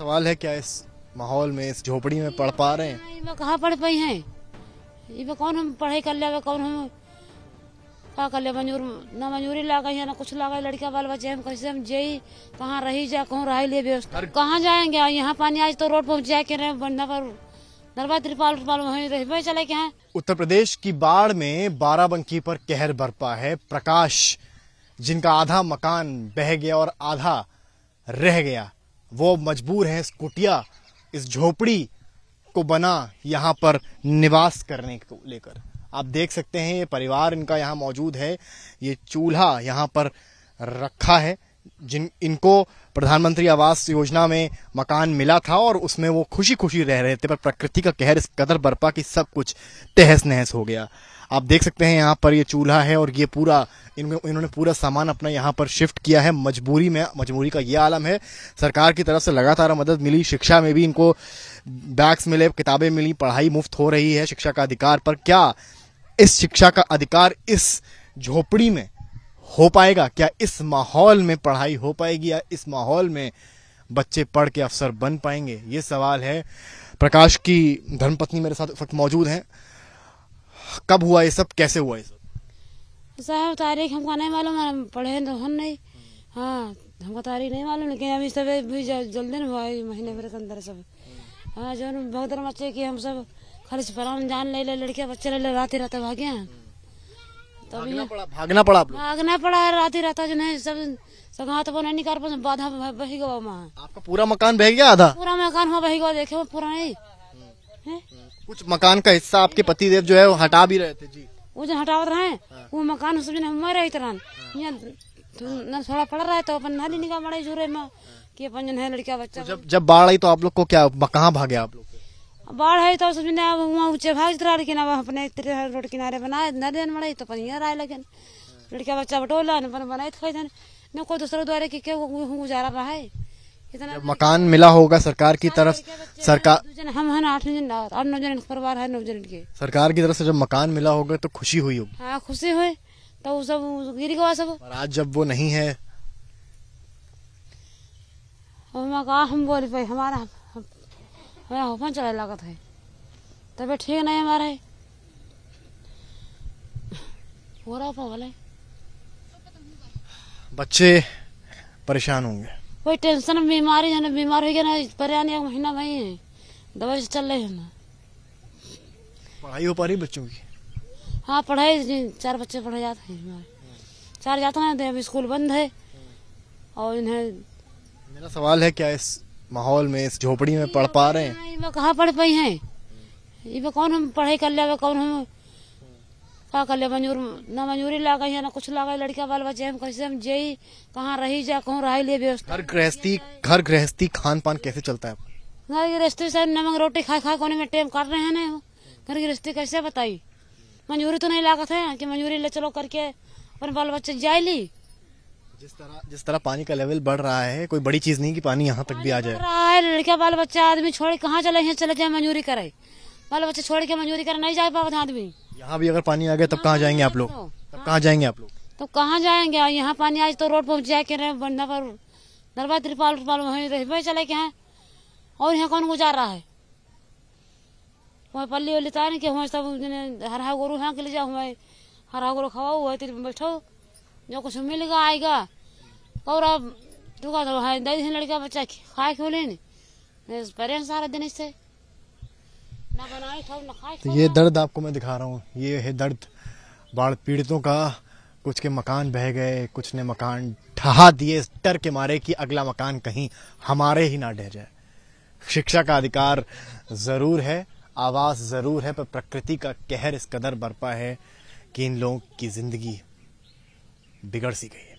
सवाल है क्या इस माहौल में इस झोपड़ी में पढ़ पा रहे हैं कहाँ पढ़ पाई हैं ये कौन हम पढ़ाई कर लिया कौन हम का कर ले मंजूर ना मंजूरी ला गई है ना कुछ ला गई लड़का बाल बच्चे हम कैसे हम जे कहाँ रही जा कहूँ रह लिए व्यवस्था कहाँ जाएंगे यहाँ पानी आज तो रोड पहुँच जाए के रहे बंदा पर त्रिपाल त्रिपाल वहीं चले के हैं उत्तर प्रदेश की बाढ़ में बाराबंकी पर कहर बरपा है प्रकाश जिनका आधा मकान बह गया और आधा रह गया वो मजबूर हैं इस कुटिया इस झोपड़ी को बना यहाँ पर निवास करने को लेकर आप देख सकते हैं ये परिवार इनका यहाँ मौजूद है ये चूल्हा यहाँ पर रखा है जिन इनको प्रधानमंत्री आवास योजना में मकान मिला था और उसमें वो खुशी खुशी रह रहे थे पर प्रकृति का कहर इस कदर बरपा कि सब कुछ तहस नहस हो गया आप देख सकते हैं यहाँ पर ये चूल्हा है और ये पूरा इनमें इन्होंने पूरा सामान अपना यहाँ पर शिफ्ट किया है मजबूरी में मजबूरी का ये आलम है सरकार की तरफ से लगातार मदद मिली शिक्षा में भी इनको बैग्स मिले किताबें मिली पढ़ाई मुफ्त हो रही है शिक्षा का अधिकार पर क्या इस शिक्षा का अधिकार इस झोपड़ी में हो पाएगा क्या इस माहौल में पढ़ाई हो पाएगी या इस माहौल में बच्चे पढ़ के अफसर बन पाएंगे ये सवाल है प्रकाश की धर्मपत्नी मेरे साथ वक्त मौजूद हैं कब हुआ ये सब कैसे हुआ ये सब साहब तारीख हमको नहीं मालूम पढ़े तो हम नहीं हाँ हमको तारीख नहीं मालूम लेकिन अभी सब भी जल्दी ना हुआ महीने भर के अंदर सब हाँ जो बहुत मचे की हम सब खाली जान ले ले लड़के बच्चे ले ले रात ही रात भाग्य हैं तभी भागना पड़ा भागना पड़ा रात ही रहता जो सब सगात वो नहीं निकाल पास बाधा बही वहाँ आपका पूरा मकान बह गया आधा पूरा मकान वहाँ बह गया देखे पूरा नहीं हम्म, हम्म, हम्म। कुछ मकान का हिस्सा आपके पति देव जो है वो हटा भी रहे थे जी वो जो हटावत रहे हाँ। वो मकान उसमें मर रही हाँ। तरह तो, तो थोड़ा पड़ रहा है तो अपन नहीं निकाल मड़े झूरे में कि अपन जो है लड़का बच्चा तो जब जब बाढ़ आई तो आप लोग को क्या कहाँ भागे आप लोग बाढ़ है तो समझ ना वहाँ ऊँचे भाग तरह लेकिन ना अपने रोड किनारे बनाए न देन मड़े तो पनियर आए लेकिन लड़का बच्चा बटोला न बन बनाए खाई थे ना कोई दूसरे द्वारे के क्या गुजारा रहा है मकान मिला होगा सरकार की तरफ सरकार हम हैं आठ जन और नौ जन परिवार है नौ जन के सरकार की तरफ से जब मकान मिला होगा तो खुशी हुई होगी हाँ खुशी हुई तो सब गिर गया सब आज जब वो नहीं है हम बोले भाई हमारा हमें हफन चले लागत है तबियत ठीक नहीं मारे हो रहा वाले बच्चे परेशान होंगे कोई टेंशन बीमारी है ना बीमार हो गया ना पर्यान एक महीना वही है दवाई से चल रहे हैं ना पढ़ाई हो पा रही बच्चों की हाँ पढ़ाई चार बच्चे पढ़े जाते हैं हमारे चार जाते हैं तो अभी स्कूल बंद है और इन्हें मेरा सवाल है क्या इस माहौल में इस झोपड़ी में पढ़ पा रहे हैं हाँ, कहाँ पढ़ पाई हैं ये कौन हम पढ़ाई कर लिया कौन हम का कर लिया मंजूर ना मंजूरी ला गई ना कुछ ला गई लड़का बाल बच्चे हम कैसे हम जय कहाँ रही जा कहूँ रही ले व्यवस्था घर गृहस्थी घर गृहस्थी खान पान कैसे चलता है घर गृहस्थी सर नमक रोटी खा खा कोने में टेम कर रहे हैं ना घर गृहस्थी कैसे बताई मंजूरी तो नहीं लागत है कि मंजूरी ले चलो करके अपने बाल बच्चे जाए ली जिस तरह जिस तरह पानी का लेवल बढ़ रहा है कोई बड़ी चीज नहीं कि पानी यहाँ तक भी आ जाए रहा है लड़का बाल बच्चा आदमी छोड़ कहाँ चले हैं चले जाए मजूरी करे बाल बच्चे छोड़ के मजूरी करे नहीं जाए पावत आदमी यहाँ भी अगर पानी आ गया तब कहाँ जाएंगे आप लोग तो तब कहाँ जाएंगे आप लोग तो कहाँ जाएंगे यहाँ पानी आज तो रोड पहुँच जाए के बंदा पर नरवा त्रिपाल त्रिपाल वहीं रह चले के हैं और यहाँ कौन गुजार रहा है वहाँ पल्ली वल्ली तार के हुए सब हरा गोरू यहाँ के ले जाओ हमें हरा गोरू खवाओ हुआ तेरे बैठो जो कुछ मिलेगा आएगा और अब दुखा तो है दही लड़का बच्चा खाए क्यों लेने सारा दिन इससे ना बनाए खाओ तो ना खाए तो ये दर्द आपको मैं दिखा रहा हूँ ये है दर्द बाढ़ पीड़ितों का कुछ के मकान बह गए कुछ ने मकान ढहा दिए डर के मारे कि अगला मकान कहीं हमारे ही ना ढह जाए शिक्षा का अधिकार जरूर है आवास जरूर है पर प्रकृति का कहर इस कदर बरपा है कि इन लोगों की जिंदगी बिगड़ सी गई